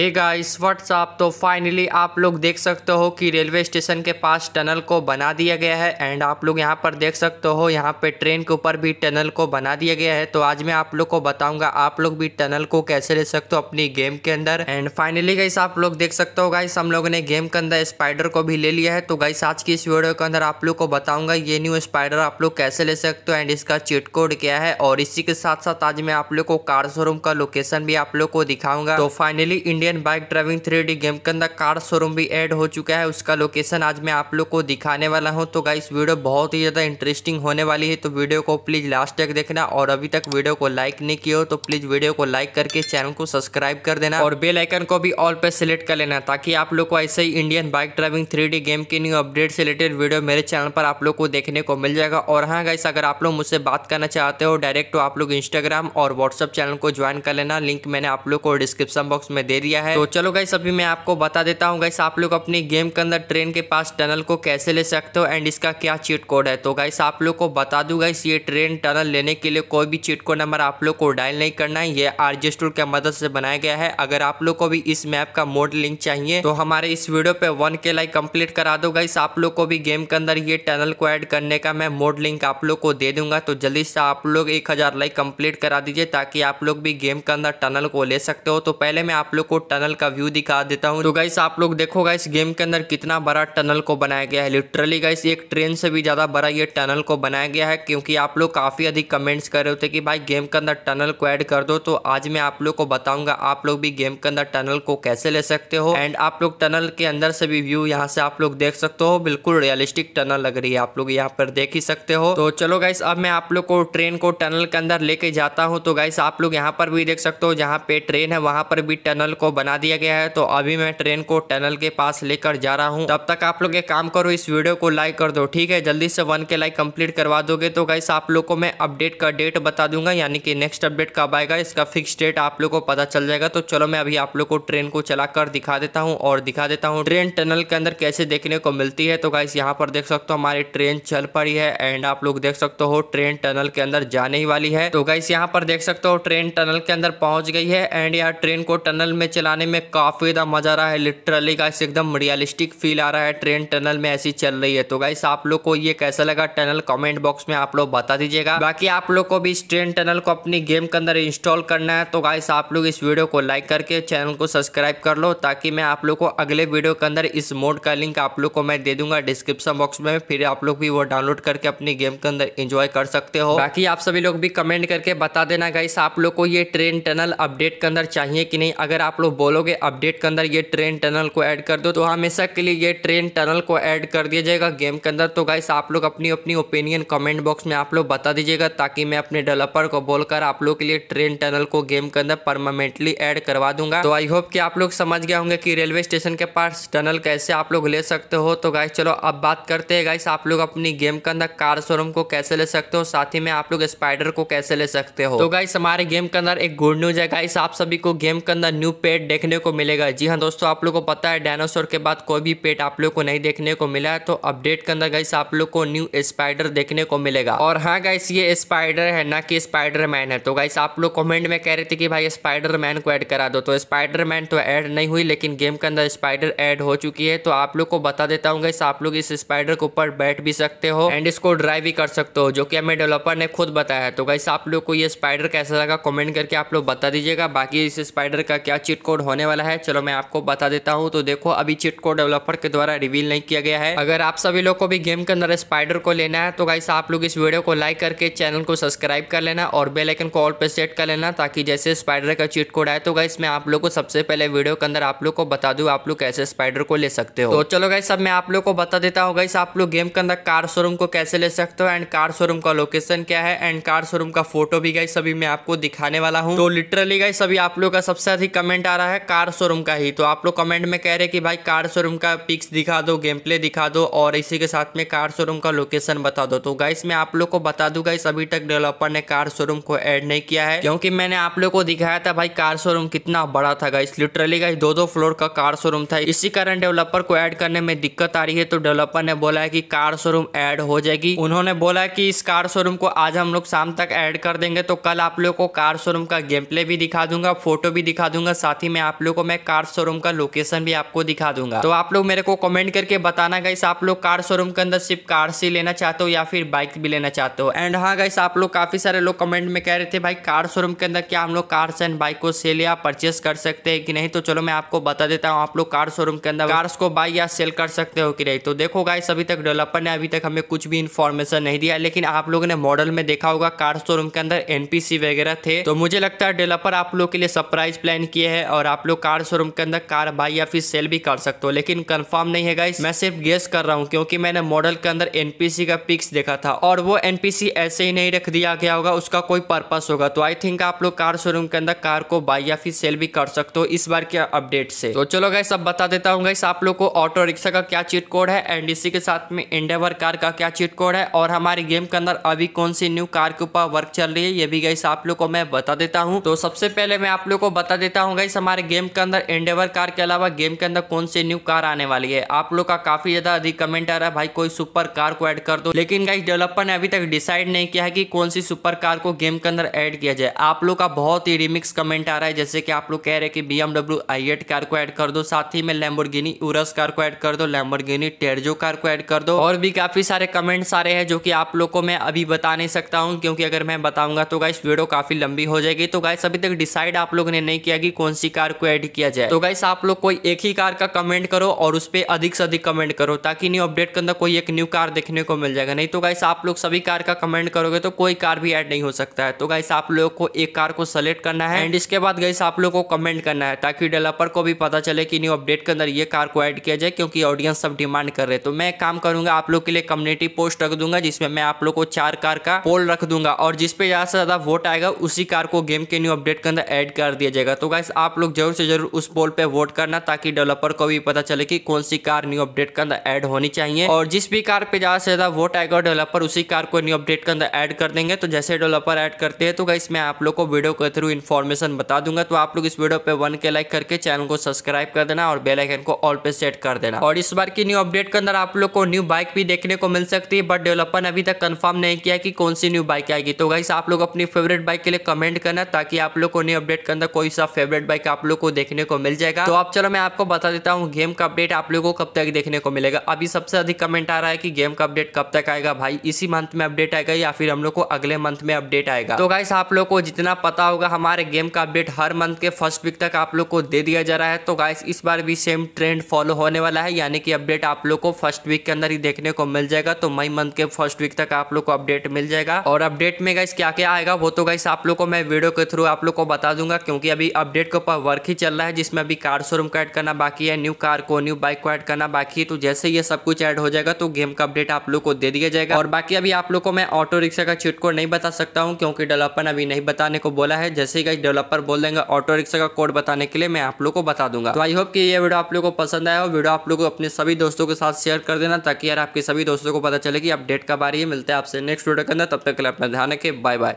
हे guys what's up तो finally आप लोग देख सकते हो कि रेलवे स्टेशन के पास टनल को बना दिया गया है एंड आप लोग यहाँ पर देख सकते हो यहाँ पे ट्रेन के ऊपर भी टनल को बना दिया गया है तो आज मैं आप लोग को बताऊंगा आप लोग भी टनल को कैसे ले सकते हो अपनी गेम के अंदर एंड फाइनली गाइस आप लोग देख सकते हो गाइस हम लोगों ने गेम के अंदर स्पाइडर को भी ले लिया है तो गाइस आज की इस वीडियो के अंदर आप लोग को बताऊंगा ये न्यू स्पाइडर आप लोग कैसे ले सकते हो एंड इसका चिट कोड क्या है और इसी के साथ साथ आज मैं आप लोग को कार शोरूम का लोकेशन भी आप लोग को दिखाऊंगा तो finally India Indian bike driving three game के अंदर कार शोरूम भी ऐड हो चुका है उसका लोकेशन आज मैं आप लोग को दिखाने वाला हूँ तो गाइस वीडियो बहुत ही ज़्यादा इंटरेस्टिंग होने वाली है तो वीडियो को प्लीज़ लास्ट तक देखना और अभी तक वीडियो को लाइक नहीं किया हो तो प्लीज़ वीडियो को लाइक करके चैनल को सब्सक्राइब कर देना और बेलाइकन को भी ऑल पर सिलेक्ट कर लेना ताकि आप लोग को ऐसे ही Indian bike driving three game के न्यू अपडेट से रिलेटेड वीडियो मेरे चैनल पर आप लोग को देखने को मिल जाएगा और हाँ गाइस अगर आप लोग मुझसे बात करना चाहते हो डायरेक्ट तो आप लोग इंस्टाग्राम और व्हाट्सअप चैनल को ज्वाइन कर लेना लिंक मैंने आप लोग को डिस्क्रिप्शन बॉक्स में दे दिया गया है तो चलो गाइस अभी मैं आपको बता देता हूँ गाइस आप लोग अपनी गेम के अंदर ट्रेन के पास टनल को कैसे ले सकते हो एंड इसका क्या चीट कोड है तो गाइस आप लोग को बता दू गाइस ये ट्रेन टनल लेने के लिए कोई भी चीट कोड नंबर आप लोग को डायल नहीं करना है ये आरजे टूल की मदद से बनाया गया है अगर आप लोग को भी इस मैप का मोड लिंक चाहिए तो हमारे इस वीडियो पे वन के लाइक कंप्लीट करा दो गाइस आप लोग को भी गेम के अंदर ये टनल को ऐड करने का मैं मोड लिंक आप लोग को दे दूंगा तो जल्दी से आप लोग एक लाइक कंप्लीट करा दीजिए ताकि आप लोग भी गेम के अंदर टनल को ले सकते हो तो पहले मैं आप लोग को टनल का व्यू दिखा देता हूँ तो गाइस आप लोग देखो गाइस गेम के अंदर कितना बड़ा टनल को बनाया गया है लिटरली गाइस एक ट्रेन से भी ज़्यादा बड़ा ये टनल को बनाया गया है क्योंकि आप लोग काफ़ी अधिक कमेंट्स कर रहे होते कि भाई गेम के अंदर टनल को एड कर दो तो आज मैं आप लोग को बताऊंगा आप लोग भी गेम के अंदर टनल को कैसे ले सकते हो एंड आप लोग टनल के अंदर से भी व्यू यहाँ से आप लोग देख सकते हो बिल्कुल रियलिस्टिक टनल लग रही है आप लोग यहाँ पर देख ही सकते हो तो चलो गाइस अब मैं आप लोग को ट्रेन को टनल के अंदर लेके जाता हूँ तो गाइस आप लोग यहाँ पर भी देख सकते हो जहाँ पे ट्रेन है वहां पर भी टनल को बना दिया गया है तो अभी मैं ट्रेन को टनल के पास लेकर जा रहा हूँ तब तक आप लोग एक काम करो इस वीडियो को लाइक कर दो ठीक है जल्दी से वन के लाइक कंप्लीट करवा दोगे तो गाइस आप लोग को मैं अपडेट का डेट बता दूंगा यानी कि नेक्स्ट अपडेट कब आएगा इसका फिक्स डेट आप लोग को पता चल जाएगा तो चलो मैं अभी आप लोग को ट्रेन को चला दिखा देता हूँ और दिखा देता हूँ ट्रेन टनल के अंदर कैसे देखने को मिलती है तो गाइस यहाँ पर देख सकते हो हमारी ट्रेन चल पड़ी है एंड आप लोग देख सकते हो ट्रेन टनल के अंदर जाने ही वाली है तो गाइस यहाँ पर देख सकते हो ट्रेन टनल के अंदर पहुंच गई है एंड यार ट्रेन को टनल में चलाने में काफ़ी ज़्यादा मज़ा आ रहा है लिटरली गाइस एकदम रियलिस्टिक फील आ रहा है ट्रेन टनल में ऐसी चल रही है तो गाइस आप लोग को ये कैसा लगा टनल कमेंट बॉक्स में आप लोग बता दीजिएगा बाकी आप लोग को भी इस ट्रेन टनल को अपनी गेम के अंदर इंस्टॉल करना है तो गाइस आप लोग इस वीडियो को लाइक करके चैनल को सब्सक्राइब कर लो ताकि मैं आप लोग को अगले वीडियो के अंदर इस मोड का लिंक आप लोग को मैं दे दूंगा डिस्क्रिप्शन बॉक्स में फिर आप लोग भी वो डाउनलोड करके अपनी गेम के अंदर इंजॉय कर सकते हो बाकी आप सभी लोग भी कमेंट करके बता देना गाइस आप लोग को ये ट्रेन टनल अपडेट के अंदर चाहिए कि नहीं अगर आप लोग बोलोगे अपडेट के अंदर ये ट्रेन टनल को ऐड कर दो तो हमेशा के लिए ये ट्रेन टनल को ऐड कर दिया जाएगा गेम के अंदर तो गाइस आप लोग अपनी अपनी ओपिनियन कमेंट बॉक्स में आप लोग बता दीजिएगा ताकि मैं अपने डेवलपर को बोलकर आप लोग के लिए ट्रेन टनल को गेम के अंदर परमानेंटली एड करवा दूंगा तो आई होप की आप लोग समझ गए होंगे की रेलवे स्टेशन के पास टनल कैसे आप लोग ले सकते हो तो गाइस चलो अब बात करते हैं गाइस आप लोग अपनी गेम के अंदर कार शोरूम को कैसे ले सकते हो साथ ही में आप लोग स्पाइडर को कैसे ले सकते हो तो गाइस हमारे गेम के अंदर एक गुड न्यूज है गाइस आप सभी को गेम के अंदर न्यू पेड पेट देखने को मिलेगा जी हाँ दोस्तों आप लोग को पता है डायनासोर के बाद कोई भी पेट आप लोग को नहीं देखने को मिला है तो अपडेट के अंदर गाइस आप लोग को न्यू स्पाइडर देखने को मिलेगा और हाँ गाइस ये स्पाइडर है ना कि स्पाइडर मैन है तो गाइस आप लोग कॉमेंट में कह रहे थे कि भाई स्पाइडर मैन को एड करा दो तो स्पाइडर मैन तो एड नहीं हुई लेकिन गेम के अंदर स्पाइडर एड हो चुकी है तो आप लोग को बता देता हूँ गाइस आप लोग इस स्पाइडर के ऊपर बैठ भी सकते हो एंड इसको ड्राइव भी कर सकते हो जो कि हमें डेवलपर ने खुद बताया तो गाइस आप लोग को ये स्पाइडर कैसा लगा कॉमेंट करके आप लोग बता दीजिएगा बाकी इस स्पाइडर का क्या चीट कोड होने वाला है चलो मैं आपको बता देता हूँ तो देखो अभी चिट कोड डेवलपर के द्वारा रिवील नहीं किया गया है अगर आप सभी लोग को भी गेम के अंदर स्पाइडर को लेना है तो गाइस आप लोग इस वीडियो को लाइक करके चैनल को सब्सक्राइब कर लेना और बेलाइकन को ऑल पे सेट कर लेना ताकि जैसे स्पाइडर का चिट कोड आए तो गाइस मैं आप लोग को सबसे पहले वीडियो के अंदर आप लोग को बता दू आप लोग कैसे स्पाइडर को ले सकते हो तो चलो गाइस सब मैं आप लोग को बता देता हूँ गाइस आप लोग गेम के अंदर कार शोरूम को कैसे ले सकते हो एंड कार शोरूम का लोकेशन क्या है एंड कार शोरूम का फोटो भी गाइस अभी मैं आपको दिखाने वाला हूँ तो लिटरली गाइस अभी आप लोग का सबसे अधिक कमेंट आ रहा है कार शोरूम का ही तो आप लोग कमेंट में कह रहे हैं कि भाई कार शोरूम का पिक्स दिखा दो गेम प्ले दिखा दो और इसी के साथ में कार शोरूम का लोकेशन बता दो तो गाइस मैं आप लोग को बता दूंगा गाइस अभी तक डेवलपर ने कार शोरूम को ऐड नहीं किया है क्योंकि मैंने आप लोग को दिखाया था भाई कार शोरूम कितना बड़ा था गाइस लिटरली गाइस दो दो फ्लोर का कार शोरूम था इसी कारण डेवलपर को एड करने में दिक्कत आ रही है तो डेवलपर ने बोला है की कार शोरूम एड हो जाएगी उन्होंने बोला की इस कार शोरूम को आज हम लोग शाम तक एड कर देंगे तो कल आप लोग को कार शोरूम का गेम प्ले भी दिखा दूंगा फोटो भी दिखा दूंगा साथ ही मैं आप लोग को मैं कार शोरूम का लोकेशन भी आपको दिखा दूंगा तो आप लोग मेरे को कमेंट करके बताना गाइस आप लोग कार शोरूम के अंदर सिर्फ कार से लेना चाहते हो या फिर बाइक भी लेना चाहते हो एंड हाँ गाइस आप लोग काफी सारे लोग कमेंट में कह रहे थे भाई कार शोरूम के अंदर क्या हम लोग कार्स एंड बाइक को सेल या परचेस कर सकते हैं कि नहीं तो चलो मैं आपको बता देता हूँ आप लोग कार शोरूम के अंदर कार्स को बाई या सेल कर सकते हो कि नहीं तो देखो गाइस अभी तक डेवलपर ने अभी तक हमें कुछ भी इन्फॉर्मेशन नहीं दिया लेकिन आप लोगों ने मॉडल में देखा होगा कार शोरूम के अंदर एनपीसी वगैरह थे तो मुझे लगता है डेवलपर आप लोग के लिए सरप्राइज प्लान किए हैं और आप लोग कार शोरूम के अंदर कार बाई या फिर सेल भी कर सकते हो लेकिन कंफर्म नहीं है गाइस मैं सिर्फ गेस कर रहा हूँ क्योंकि मैंने मॉडल के अंदर एनपीसी का पिक्स देखा था और वो एनपीसी ऐसे ही नहीं रख दिया गया होगा उसका कोई पर्पस होगा तो आई थिंक आप लोग कार शोरूम के अंदर कार को बाई या फिर सेल भी कर सकते हो इस बार के अपडेट से तो चलो गाइस अब बता देता हूँ गाइस आप लोग को ऑटो रिक्शा का क्या चीट कोड है एनडीसी के साथ में इंडेवर कार का क्या चीट कोड है और हमारे गेम के अंदर अभी कौन सी न्यू कार के ऊपर वर्क चल रही है ये भी गाइस आप लोग को मैं बता देता हूँ तो सबसे पहले मैं आप लोग को बता देता हूँ गाइस हमारे गेम के अंदर एंडेवर कार के अलावा गेम के अंदर कौन सी न्यू कार आने वाली है आप लोग का काफी ज्यादा अधिक कमेंट आ रहा है भाई कोई सुपर कार को ऐड कर दो लेकिन गाइस डेवलपर ने अभी तक डिसाइड नहीं किया है कि कौन सी सुपर कार को गेम के अंदर ऐड किया जाए आप लोग का बहुत ही रिमिक्स कमेंट आ रहा है जैसे कि आप लोग कह रहे कि बीएमडब्ल्यू आई एट कार को ऐड कर दो साथ ही में लैम्बोर्गिनी उरस कार को ऐड कर दो लैम्बोर्गिनी टेरजो कार को ऐड कर दो और भी काफी सारे कमेंट आ रहे हैं जो की आप लोग को मैं अभी बता नहीं सकता हूँ क्योंकि अगर मैं बताऊंगा तो गाइस वीडियो काफी लंबी हो जाएगी तो गाइस अभी तक डिसाइड आप लोगों ने नहीं किया कि कौन सी कार को ऐड किया जाए तो गाइस आप लोग कोई एक ही कार का कमेंट करो और उस पर अधिक से अधिक कमेंट करो ताकि न्यू अपडेट के अंदर कोई एक न्यू कार देखने को मिल जाएगा नहीं तो गाइस आप लोग सभी कार का कमेंट करोगे तो कोई कार भी ऐड नहीं हो सकता है तो गाइस आप लोग को एक कार को सेलेक्ट करना है एंड इसके बाद गाइस आप लोग को कमेंट करना है ताकि डेवलपर को भी पता चले कि न्यू अपडेट के अंदर ये कार को ऐड किया जाए क्योंकि ऑडियंस सब डिमांड कर रहे तो मैं काम करूंगा आप लोग के लिए कम्युनिटी पोस्ट रख दूंगा जिसमें मैं आप लोग को चार कार का पोल रख दूंगा और जिसपे ज्यादा से ज्यादा वोट आएगा उसी कार को गेम के न्यू अपडेट के अंदर ऐड कर दिया जाएगा तो गाइस आप लोग जरूर से जरूर उस पोल पे वोट करना ताकि डेवलपर को भी पता चले कि कौन सी कार न्यू अपडेट के अंदर एड होनी चाहिए और जिस भी कार पे ज़्यादा से ज़्यादा वोट आएगा डेवलपर उसी कार को न्यू अपडेट के अंदर एड कर देंगे तो जैसे डेवलपर एड करते हैं तो गाइस मैं आप लोग को वीडियो के थ्रू इन्फॉर्मेशन बता दूंगा तो आप लोग इस वीडियो पे वन के लाइक करके चैनल को सब्सक्राइब कर देना और बेलाइकन को ऑल पे सेट कर देना और इस बार की न्यू अपडेट के अंदर आप लोग को न्यू बाइक भी देखने को मिल सकती है बट डेवलपर ने अभी तक कन्फर्म नहीं किया कि कौन सी न्यू बाइक आएगी तो गाइस आप लोग अपनी फेवरेट बाइक के लिए कमेंट करना ताकि आप लोग को न्यू अपडेट के अंदर कोई सा फेवरेट बाइक आप लोग को देखने को मिल जाएगा तो आप चलो मैं आपको बता देता हूँ गेम का अपडेट आप लोगों को कब तक देखने को मिलेगा अभी सबसे अधिक कमेंट आ रहा है कि गेम का अपडेट कब तक आएगा भाई इसी मंथ में अपडेट आएगा या फिर हम लोग को अगले मंथ में अपडेट आएगा तो गाइस आप लोग को जितना पता होगा हमारे गेम का अपडेट हर मंथ के फर्स्ट वीक तक आप लोग को दे दिया जा रहा है तो गाइस इस बार भी सेम ट्रेंड फॉलो होने वाला है यानी कि अपडेट आप लोग को फर्स्ट वीक के अंदर ही देखने को मिल जाएगा तो मई मंथ के फर्स्ट वीक तक आप लोग को अपडेट मिल जाएगा और अपडेट में गाइस क्या क्या आएगा वो तो गाइस आप लोग को मैं वीडियो के थ्रू आप लोग को बता दूंगा क्योंकि अभी अपडेट के ऊपर वर्क ही चल रहा है जिसमें अभी कार शोरूम को ऐड करना बाकी है न्यू कार को न्यू बाइक को ऐड करना बाकी है तो जैसे ये सब कुछ ऐड हो जाएगा तो गेम का अपडेट आप लोग को दे दिया जाएगा और बाकी अभी आप लोग को मैं ऑटो रिक्शा का चिट कोड नहीं बता सकता हूँ क्योंकि डेवलपर ने अभी नहीं बताने को बोला है जैसे ही डेवलपर बोल देंगे ऑटो रिक्शा का कोड बताने के लिए मैं आप लोग को बता दूंगा तो आई होप की ये वीडियो आप लोग को पसंद आया और वीडियो आप लोग को अपने सभी दोस्तों के साथ शेयर कर देना ताकि यार आपके सभी दोस्तों को पता चले कि अपडेट कब आ रही है मिलते हैं आपसे नेक्स्ट वीडियो के अंदर तब तक के लिए अपना ध्यान रखें बाय बाय